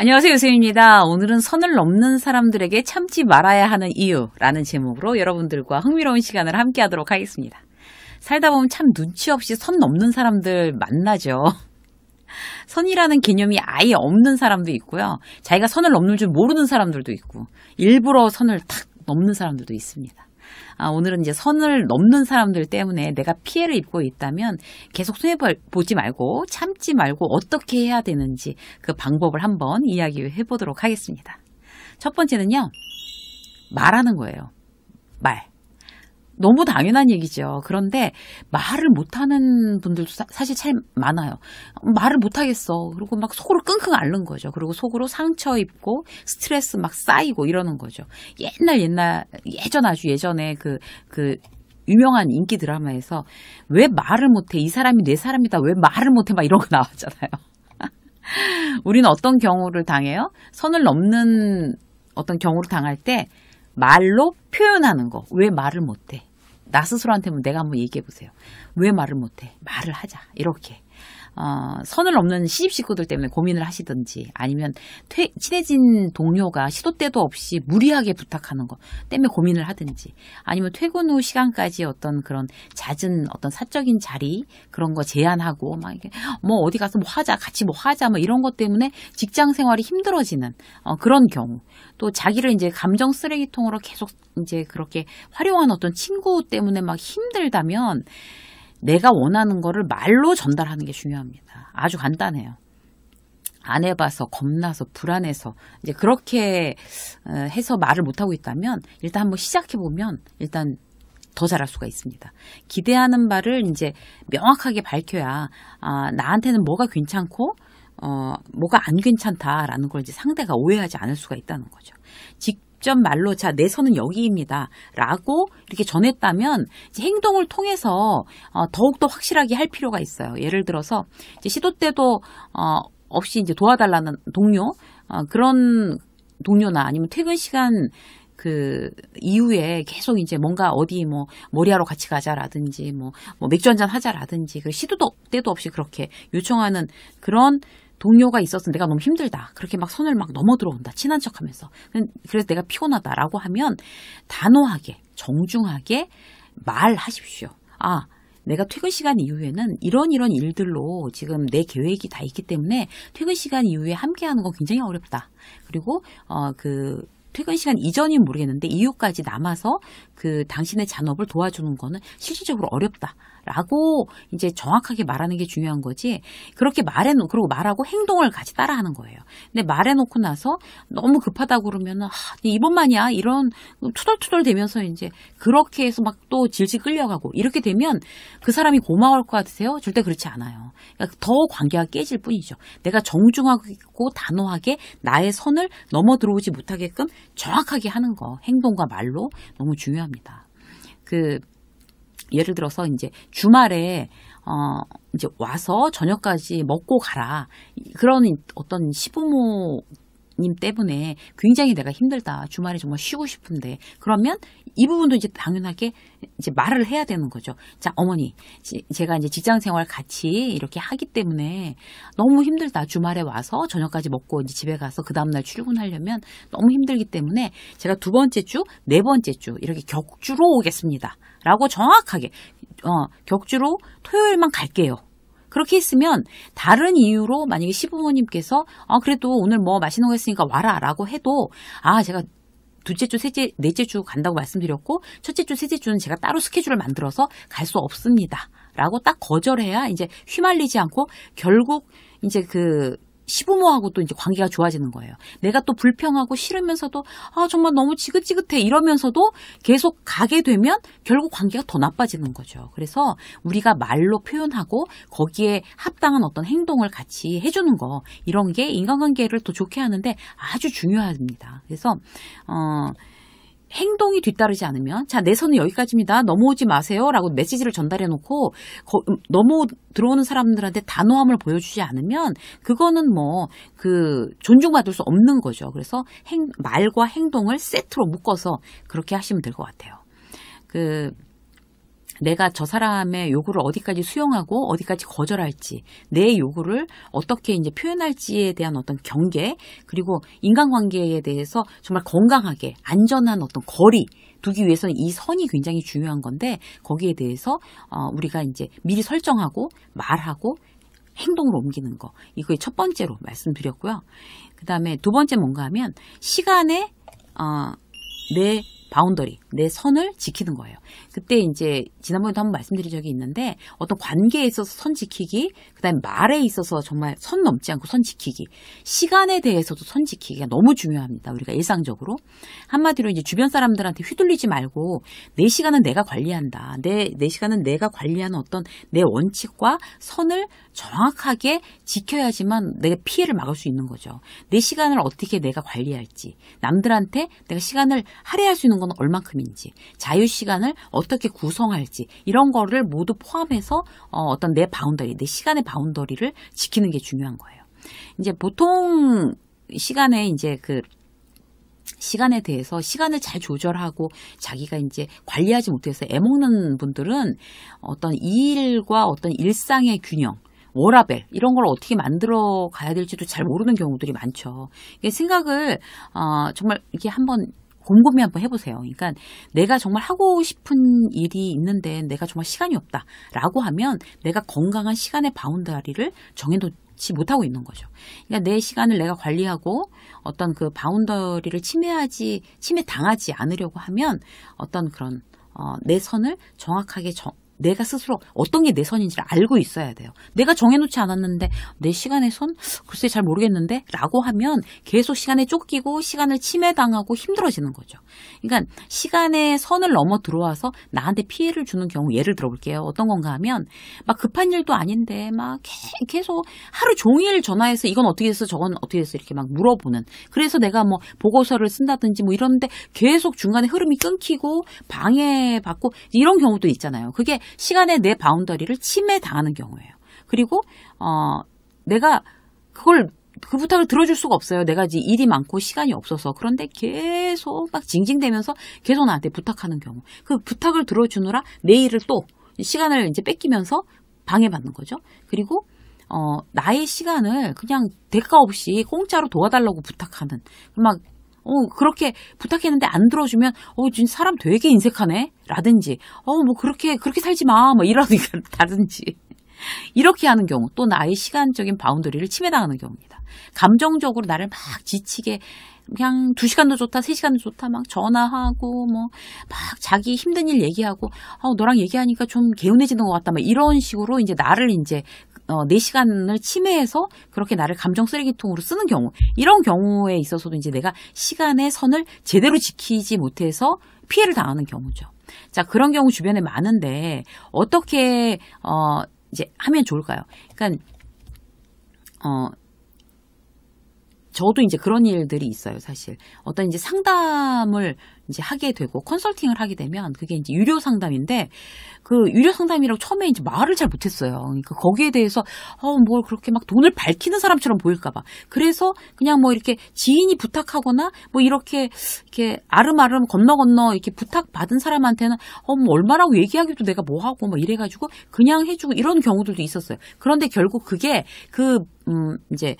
안녕하세요, 요셉입니다. 오늘은 선을 넘는 사람들에게 참지 말아야 하는 이유라는 제목으로 여러분들과 흥미로운 시간을 함께 하도록 하겠습니다. 살다 보면 참 눈치 없이 선 넘는 사람들 만나죠. 선이라는 개념이 아예 없는 사람도 있고요. 자기가 선을 넘는 줄 모르는 사람들도 있고, 일부러 선을 탁 넘는 사람들도 있습니다. 아, 오늘은 이제 선을 넘는 사람들 때문에 내가 피해를 입고 있다면 계속 손해보지 말고 참지 말고 어떻게 해야 되는지 그 방법을 한번 이야기해 보도록 하겠습니다. 첫 번째는요. 말하는 거예요. 말. 너무 당연한 얘기죠. 그런데 말을 못하는 분들도 사, 실참 많아요. 말을 못하겠어. 그리고 막 속으로 끙끙 앓는 거죠. 그리고 속으로 상처 입고 스트레스 막 쌓이고 이러는 거죠. 옛날 옛날 예전 아주 예전에 그그 그 유명한 인기 드라마에서 왜 말을 못해 이 사람이 내 사람이다 왜 말을 못해 막 이런 거 나왔잖아요. 우리는 어떤 경우를 당해요? 선을 넘는 어떤 경우를 당할 때 말로 표현하는 거. 왜 말을 못해? 나스스로한테 내가 한번 얘기해 보세요. 왜 말을 못해? 말을 하자. 이렇게. 어, 선을 넘는 시집 식구들 때문에 고민을 하시든지 아니면 퇴, 친해진 동료가 시도 때도 없이 무리하게 부탁하는 것 때문에 고민을 하든지 아니면 퇴근 후 시간까지 어떤 그런 잦은 어떤 사적인 자리 그런 거 제한하고 막 이게 뭐 어디 가서 뭐 하자 같이 뭐 하자 뭐 이런 것 때문에 직장 생활이 힘들어지는 어, 그런 경우 또 자기를 이제 감정 쓰레기통으로 계속 이제 그렇게 활용한 어떤 친구 때문에 막 힘들다면 내가 원하는 거를 말로 전달하는 게 중요합니다. 아주 간단해요. 안 해봐서 겁나서 불안해서 이제 그렇게 어, 해서 말을 못하고 있다면 일단 한번 시작해보면 일단 더 잘할 수가 있습니다. 기대하는 바를 이제 명확하게 밝혀야 아, 나한테는 뭐가 괜찮고 어, 뭐가 안 괜찮다라는 걸 이제 상대가 오해하지 않을 수가 있다는 거죠. 직, 직접 말로 자내 선은 여기입니다. 라고 이렇게 전했다면 이제 행동을 통해서 어, 더욱더 확실하게 할 필요가 있어요. 예를 들어서 시도 때도 어, 없이 이제 도와달라는 동료 어, 그런 동료나 아니면 퇴근 시간 그 이후에 계속 이제 뭔가 어디 뭐 머리하러 같이 가자라든지 뭐, 뭐 맥주 한잔 하자라든지 그 시도도 때도 없이 그렇게 요청하는 그런 동료가 있어서 내가 너무 힘들다. 그렇게 막손을막 넘어 들어온다. 친한 척 하면서. 그래서 내가 피곤하다라고 하면 단호하게, 정중하게 말하십시오. 아, 내가 퇴근 시간 이후에는 이런 이런 일들로 지금 내 계획이 다 있기 때문에 퇴근 시간 이후에 함께하는 건 굉장히 어렵다. 그리고 어그 퇴근 시간 이전인 모르겠는데 이후까지 남아서 그 당신의 잔업을 도와주는 거는 실질적으로 어렵다. 라고 이제 정확하게 말하는 게 중요한 거지 그렇게 말해 놓 그리고 말하고 행동을 같이 따라하는 거예요. 근데 말해 놓고 나서 너무 급하다고 그러면은 아, 네, 이번만이야 이런 투덜투덜 대면서 이제 그렇게 해서 막 또 질질 끌려가고 이렇게 되면 그 사람이 고마울 것 같으세요? 절대 그렇지 않아요. 그러니까 더 관계가 깨질 뿐이죠. 내가 정중하게 밝고 단호하게 나의 선을 넘어 들어오지 못하게끔 정확하게 하는 거 행동과 말로 너무 중요합니다. 그 예를 들어서 이제 주말에 어 이제 와서 저녁까지 먹고 가라 그런 어떤 시부모 님 때문에 굉장히 내가 힘들다. 주말에 정말 쉬고 싶은데. 그러면 이 부분도 이제 당연하게 이제 말을 해야 되는 거죠. 자, 어머니. 제가 이제 직장 생활 같이 이렇게 하기 때문에 너무 힘들다. 주말에 와서 저녁까지 먹고 이제 집에 가서 그 다음날 출근하려면 너무 힘들기 때문에 제가 두 번째 주, 네 번째 주 이렇게 격주로 오겠습니다. 라고 정확하게, 어, 격주로 토요일만 갈게요. 그렇게 했으면 다른 이유로 만약에 시부모님께서 아 그래도 오늘 뭐 맛있는 거 했으니까 와라라고 해도 아 제가 둘째 주, 셋째, 넷째 주 간다고 말씀드렸고 첫째 주, 셋째 주는 제가 따로 스케줄을 만들어서 갈 수 없습니다. 라고 딱 거절해야 이제 휘말리지 않고 결국 이제 그 시부모하고 또 이제 관계가 좋아지는 거예요. 내가 또 불평하고 싫으면서도 아 정말 너무 지긋지긋해 이러면서도 계속 가게 되면 결국 관계가 더 나빠지는 거죠. 그래서 우리가 말로 표현하고 거기에 합당한 어떤 행동을 같이 해주는 거 이런 게 인간관계를 더 좋게 하는데 아주 중요합니다. 그래서 어. 행동이 뒤따르지 않으면 자내 선은 여기까지입니다 넘어오지 마세요라고 메시지를 전달해놓고 거, 음, 넘어 들어오는 사람들한테 단호함을 보여주지 않으면 그거는 뭐 그 존중받을 수 없는 거죠. 그래서 행, 말과 행동을 세트로 묶어서 그렇게 하시면 될 것 같아요. 그 내가 저 사람의 요구를 어디까지 수용하고 어디까지 거절할지 내 요구를 어떻게 이제 표현할지에 대한 어떤 경계 그리고 인간관계에 대해서 정말 건강하게 안전한 어떤 거리 두기 위해서는 이 선이 굉장히 중요한 건데 거기에 대해서 어, 우리가 이제 미리 설정하고 말하고 행동으로 옮기는 거 이거의 첫 번째로 말씀드렸고요. 그 다음에 두 번째 뭔가 하면 시간에 어, 내 바운더리, 내 선을 지키는 거예요. 그때 이제 지난번에도 한 번 말씀드린 적이 있는데 어떤 관계에 있어서 선 지키기, 그다음에 말에 있어서 정말 선 넘지 않고 선 지키기, 시간에 대해서도 선 지키기가 너무 중요합니다. 우리가 일상적으로 한마디로 이제 주변 사람들한테 휘둘리지 말고 내 시간은 내가 관리한다. 내 내 시간은 내가 관리하는 어떤 내 원칙과 선을 정확하게 지켜야지만 내가 피해를 막을 수 있는 거죠. 내 시간을 어떻게 내가 관리할지, 남들한테 내가 시간을 할애할 수 있는 하는 건 얼만큼인지, 자유 시간을 어떻게 구성할지 이런 거를 모두 포함해서 어, 어떤 내 바운더리, 내 시간의 바운더리를 지키는 게 중요한 거예요. 이제 보통 시간에 이제 그 시간에 대해서 시간을 잘 조절하고 자기가 이제 관리하지 못해서 애먹는 분들은 어떤 일과 어떤 일상의 균형, 워라벨 이런 걸 어떻게 만들어 가야 될지도 잘 모르는 경우들이 많죠. 생각을 어, 정말 이렇게 한번 곰곰이 한번 해보세요. 그러니까 내가 정말 하고 싶은 일이 있는데 내가 정말 시간이 없다라고 하면 내가 건강한 시간의 바운더리를 정해놓지 못하고 있는 거죠. 그러니까 내 시간을 내가 관리하고 어떤 그 바운더리를 침해하지 침해 당하지 않으려고 하면 어떤 그런 어, 내 선을 정확하게 정, 내가 스스로 어떤 게 내 선인지를 알고 있어야 돼요. 내가 정해놓지 않았는데 내 시간의 선? 글쎄 잘 모르겠는데? 라고 하면 계속 시간에 쫓기고 시간을 침해당하고 힘들어지는 거죠. 그러니까 시간의 선을 넘어 들어와서 나한테 피해를 주는 경우 예를 들어볼게요. 어떤 건가 하면 막 급한 일도 아닌데 막 계속 하루 종일 전화해서 이건 어떻게 했어 저건 어떻게 했어 이렇게 막 물어보는 그래서 내가 뭐 보고서를 쓴다든지 뭐이런데 계속 중간에 흐름이 끊기고 방해받고 이런 경우도 있잖아요. 그게 시간의 내 바운더리를 침해당하는 경우예요. 그리고 어 내가 그걸 그 부탁을 들어줄 수가 없어요. 내가 이제 일이 많고 시간이 없어서 그런데 계속 막 징징대면서 계속 나한테 부탁하는 경우 그 부탁을 들어주느라 내 일을 또 시간을 이제 뺏기면서 방해받는 거죠. 그리고 어, 나의 시간을 그냥 대가 없이 공짜로 도와달라고 부탁하는 막 어, 그렇게 부탁했는데 안 들어주면, 어, 지금 사람 되게 인색하네? 라든지, 어, 뭐 그렇게, 그렇게 살지 마. 뭐 이러든지. 이렇게 하는 경우 또 나의 시간적인 바운더리를 침해당하는 경우입니다. 감정적으로 나를 막 지치게 그냥 두 시간도 좋다, 세 시간도 좋다, 막 전화하고, 뭐, 막 자기 힘든 일 얘기하고, 어, 너랑 얘기하니까 좀 개운해지는 것 같다, 막 이런 식으로 이제 나를 이제 어, 내 네 시간을 침해해서 그렇게 나를 감정 쓰레기통으로 쓰는 경우 이런 경우에 있어서도 이제 내가 시간의 선을 제대로 지키지 못해서 피해를 당하는 경우죠. 자 그런 경우 주변에 많은데 어떻게 어 이제 하면 좋을까요? 그러니까 어 저도 이제 그런 일들이 있어요, 사실. 어떤 이제 상담을 이제 하게 되고 컨설팅을 하게 되면 그게 이제 유료 상담인데 그 유료 상담이라고 처음에 이제 말을 잘 못했어요. 그러니까 거기에 대해서 어 뭘 그렇게 막 돈을 밝히는 사람처럼 보일까봐 그래서 그냥 뭐 이렇게 지인이 부탁하거나 뭐 이렇게 이렇게 아름아름 건너 건너 이렇게 부탁 받은 사람한테는 어뭐 얼마라고 얘기하기도 내가 뭐 하고 뭐 이래가지고 그냥 해주고 이런 경우들도 있었어요. 그런데 결국 그게 그 음 이제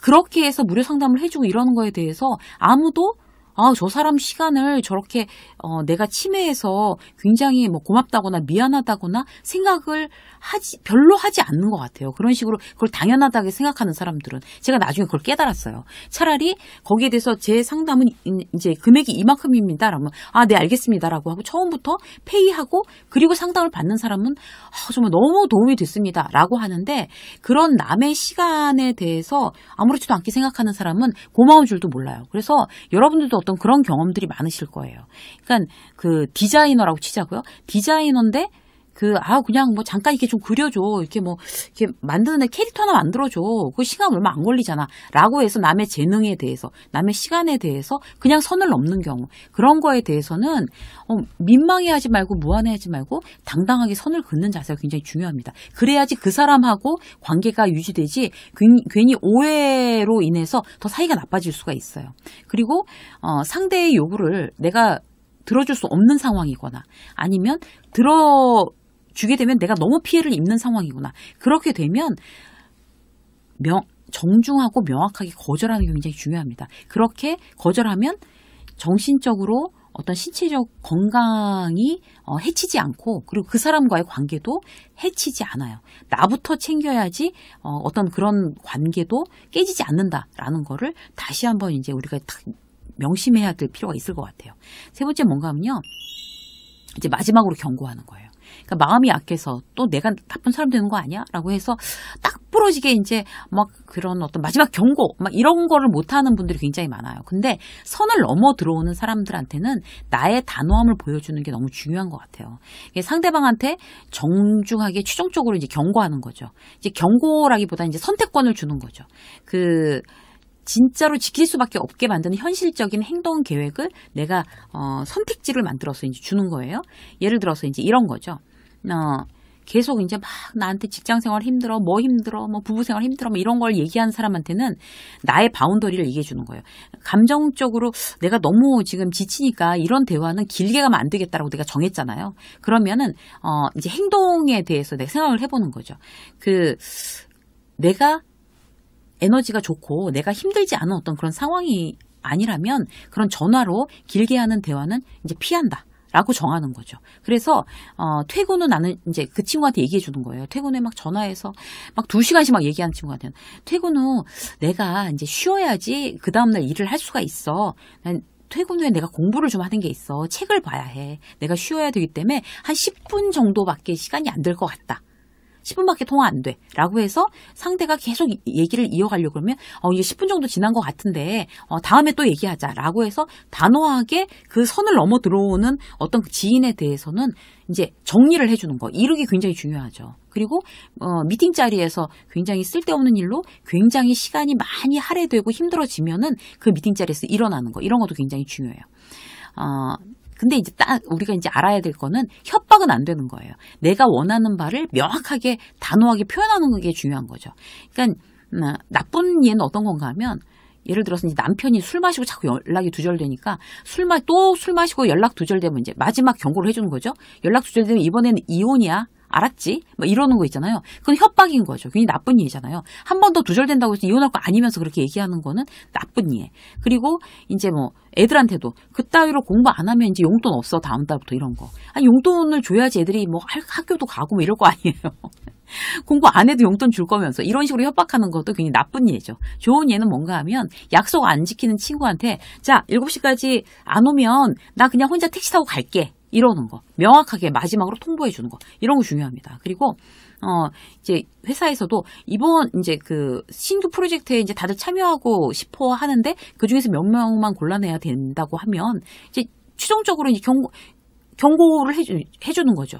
그렇게 해서 무료 상담을 해주고 이러는 거에 대해서 아무도 아, 저 사람 시간을 저렇게 어, 내가 침해해서 굉장히 뭐 고맙다거나 미안하다거나 생각을 하지 별로 하지 않는 것 같아요. 그런 식으로 그걸 당연하다고 생각하는 사람들은 제가 나중에 그걸 깨달았어요. 차라리 거기에 대해서 제 상담은 이제 금액이 이만큼입니다. 라면 아, 네, 알겠습니다라고 하고 처음부터 페이하고 그리고 상담을 받는 사람은 아, 정말 너무 도움이 됐습니다라고 하는데 그런 남의 시간에 대해서 아무렇지도 않게 생각하는 사람은 고마운 줄도 몰라요. 그래서 여러분들도 어떤 그런 경험들이 많으실 거예요. 그러니까 그 디자이너라고 치자고요. 디자이너인데 그, 아, 그냥 뭐 잠깐 이렇게 좀 그려줘. 이렇게 뭐, 이렇게 만드는 캐릭터 하나 만들어줘. 그 시간 얼마 안 걸리잖아. 라고 해서 남의 재능에 대해서, 남의 시간에 대해서 그냥 선을 넘는 경우. 그런 거에 대해서는, 어, 민망해 하지 말고, 무안해 하지 말고, 당당하게 선을 긋는 자세가 굉장히 중요합니다. 그래야지 그 사람하고 관계가 유지되지, 괜히, 괜히 오해로 인해서 더 사이가 나빠질 수가 있어요. 그리고, 어, 상대의 요구를 내가 들어줄 수 없는 상황이거나 아니면 들어 주게 되면 내가 너무 피해를 입는 상황이구나. 그렇게 되면 명, 정중하고 명확하게 거절하는 게 굉장히 중요합니다. 그렇게 거절하면 정신적으로 어떤 신체적 건강이 어, 해치지 않고 그리고 그 사람과의 관계도 해치지 않아요. 나부터 챙겨야지 어, 어떤 그런 관계도 깨지지 않는다라는 거를 다시 한번 이제 우리가 딱 명심해야 될 필요가 있을 것 같아요. 세 번째 뭔가 하면요. 이제 마지막으로 경고하는 거예요. 그러니까 마음이 약해서 또 내가 나쁜 사람 되는 거 아니야? 라고 해서 딱 부러지게 이제 막 그런 어떤 마지막 경고 막 이런 거를 못하는 분들이 굉장히 많아요. 근데 선을 넘어 들어오는 사람들한테는 나의 단호함을 보여주는 게 너무 중요한 것 같아요. 상대방한테 정중하게 최종적으로 이제 경고하는 거죠. 이제 경고라기보다 이제 선택권을 주는 거죠. 그 진짜로 지킬 수밖에 없게 만드는 현실적인 행동 계획을 내가 어, 선택지를 만들어서 이제 주는 거예요. 예를 들어서 이제 이런 거죠. 어, 계속 이제 막 나한테 직장 생활 힘들어, 뭐 힘들어, 뭐 부부 생활 힘들어, 뭐 이런 걸 얘기하는 사람한테는 나의 바운더리를 얘기해 주는 거예요. 감정적으로 내가 너무 지금 지치니까 이런 대화는 길게 가면 안 되겠다라고 내가 정했잖아요. 그러면은, 어, 이제 행동에 대해서 내가 생각을 해보는 거죠. 그, 내가 에너지가 좋고 내가 힘들지 않은 어떤 그런 상황이 아니라면 그런 전화로 길게 하는 대화는 이제 피한다. 라고 정하는 거죠. 그래서 어 퇴근 후 나는 이제 그 친구한테 얘기해 주는 거예요. 퇴근 후에 막 전화해서 막 두시간씩막 얘기하는 친구한테는 퇴근 후 내가 이제 쉬어야지 그 다음 날 일을 할 수가 있어. 난 퇴근 후에 내가 공부를 좀 하는 게 있어. 책을 봐야 해. 내가 쉬어야 되기 때문에 한 10분 정도밖에 시간이 안 될 것 같다. 10분밖에 통화 안 돼. 라고 해서 상대가 계속 얘기를 이어가려고 그러면 어, 이제 10분 정도 지난 것 같은데 어, 다음에 또 얘기하자. 라고 해서 단호하게 그 선을 넘어 들어오는 어떤 그 지인에 대해서는 이제 정리를 해주는 거. 이르기 굉장히 중요하죠. 그리고 어, 미팅 자리에서 굉장히 쓸데없는 일로 굉장히 시간이 많이 할애되고 힘들어지면은 그 미팅 자리에서 일어나는 거. 이런 것도 굉장히 중요해요. 어, 근데 이제 딱 우리가 이제 알아야 될 거는 협박은 안 되는 거예요. 내가 원하는 바를 명확하게 단호하게 표현하는 게 중요한 거죠. 그러니까 음, 어, 나쁜 예는 어떤 건가 하면 예를 들어서 이제 남편이 술 마시고 자꾸 연락이 두절되니까 술 마 또 술 마시고 연락 두절되면 이제 마지막 경고를 해주는 거죠. 연락 두절되면 이번에는 이혼이야. 알았지? 막 뭐 이러는 거 있잖아요. 그건 협박인 거죠. 굉장히 나쁜 예잖아요. 한 번 더 두절된다고 해서 이혼할 거 아니면서 그렇게 얘기하는 거는 나쁜 예. 그리고 이제 뭐 애들한테도 그따위로 공부 안 하면 이제 용돈 없어 다음 달부터 이런 거. 아니 용돈을 줘야지 애들이 뭐 학교도 가고 뭐 이럴 거 아니에요. 공부 안 해도 용돈 줄 거면서 이런 식으로 협박하는 것도 굉장히 나쁜 예죠. 좋은 예는 뭔가 하면 약속 안 지키는 친구한테 자 7시까지 안 오면 나 그냥 혼자 택시 타고 갈게. 이러는 거 명확하게 마지막으로 통보해 주는 거 이런 거 중요합니다. 그리고 어 이제 회사에서도 이번 이제 그 신규 프로젝트에 이제 다들 참여하고 싶어 하는데 그 중에서 몇 명만 골라내야 된다고 하면 이제 최종적으로 이제 경고 경고를 해주, 해주는 거죠.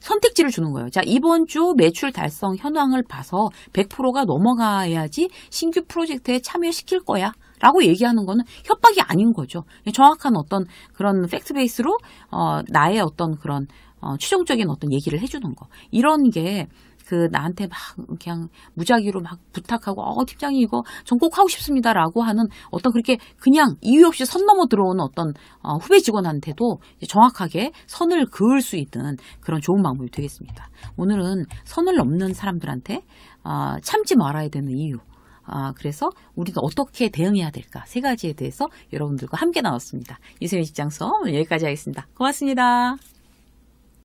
선택지를 주는 거예요. 자, 이번 주 매출 달성 현황을 봐서 100%가 넘어가야지 신규 프로젝트에 참여시킬 거야. 라고 얘기하는 거는 협박이 아닌 거죠. 정확한 어떤 그런 팩트 베이스로 어, 나의 어떤 그런 어, 최종적인 어떤 얘기를 해주는 거. 이런 게 그 나한테 막 그냥 무작위로 막 부탁하고 어 팀장님 이거 전 꼭 하고 싶습니다라고 하는 어떤 그렇게 그냥 이유 없이 선 넘어 들어오는 어떤 어, 후배 직원한테도 정확하게 선을 그을 수 있는 그런 좋은 방법이 되겠습니다. 오늘은 선을 넘는 사람들한테 어, 참지 말아야 되는 이유 아, 그래서 우리가 어떻게 대응해야 될까 세 가지에 대해서 여러분들과 함께 나눴습니다. 이수민 직장수 여기까지 하겠습니다. 고맙습니다.